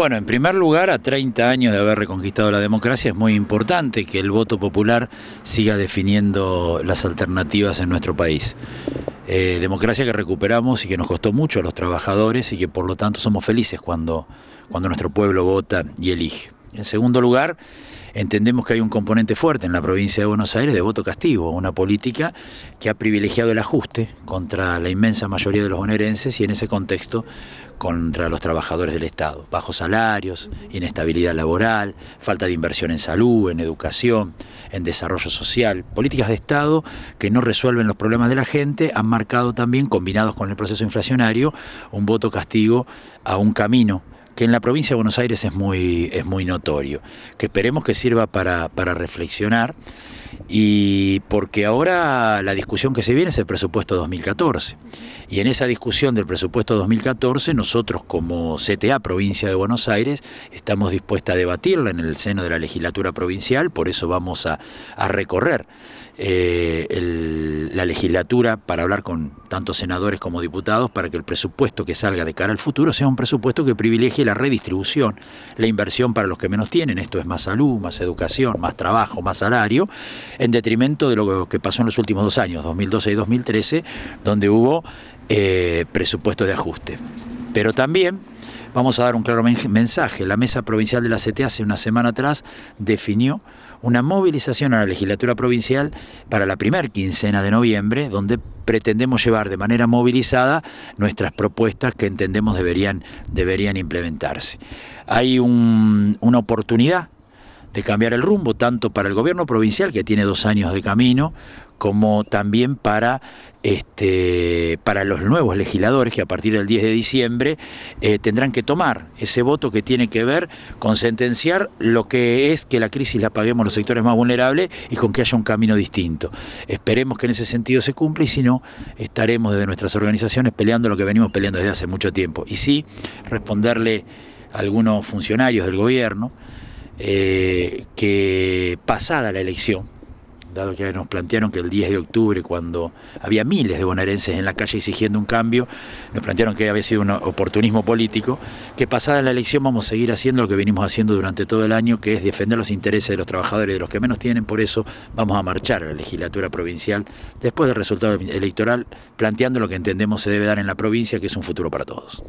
Bueno, en primer lugar, a 30 años de haber reconquistado la democracia, es muy importante que el voto popular siga definiendo las alternativas en nuestro país. Eh, democracia que recuperamos y que nos costó mucho a los trabajadores y que por lo tanto somos felices cuando, cuando nuestro pueblo vota y elige. En segundo lugar, entendemos que hay un componente fuerte en la provincia de Buenos Aires de voto castigo, una política que ha privilegiado el ajuste contra la inmensa mayoría de los bonaerenses y en ese contexto contra los trabajadores del Estado. Bajos salarios, inestabilidad laboral, falta de inversión en salud, en educación, en desarrollo social. Políticas de Estado que no resuelven los problemas de la gente han marcado también, combinados con el proceso inflacionario, un voto castigo a un camino que en la provincia de Buenos Aires es muy, es muy notorio, que esperemos que sirva para, para reflexionar y porque ahora la discusión que se viene es el presupuesto 2014. Y en esa discusión del presupuesto 2014, nosotros como CTA, provincia de Buenos Aires, estamos dispuestos a debatirla en el seno de la legislatura provincial, por eso vamos a, recorrer eh, la legislatura para hablar con tanto senadores como diputados para que el presupuesto que salga de cara al futuro sea un presupuesto que privilegie la redistribución, la inversión para los que menos tienen, esto es más salud, más educación, más trabajo, más salario, en detrimento de lo que pasó en los últimos dos años, 2012 y 2013, donde hubo eh, presupuesto de ajuste. Pero también vamos a dar un claro mensaje. La mesa provincial de la CTA hace una semana atrás definió una movilización a la legislatura provincial para la primera quincena de noviembre, donde pretendemos llevar de manera movilizada nuestras propuestas que entendemos deberían, deberían implementarse. Hay una oportunidad de cambiar el rumbo, tanto para el gobierno provincial, que tiene dos años de camino, como también para, este, para los nuevos legisladores que a partir del 10 de diciembre eh, tendrán que tomar ese voto que tiene que ver con sentenciar lo que es que la crisis la paguemos los sectores más vulnerables y con que haya un camino distinto. Esperemos que en ese sentido se cumpla y si no, estaremos desde nuestras organizaciones peleando lo que venimos peleando desde hace mucho tiempo. Y sí, responderle a algunos funcionarios del gobierno. Eh, que pasada la elección, dado que nos plantearon que el 10 de octubre, cuando había miles de bonaerenses en la calle exigiendo un cambio, nos plantearon que había sido un oportunismo político, que pasada la elección vamos a seguir haciendo lo que venimos haciendo durante todo el año, que es defender los intereses de los trabajadores y de los que menos tienen, por eso vamos a marchar a la legislatura provincial después del resultado electoral, planteando lo que entendemos se debe dar en la provincia, que es un futuro para todos.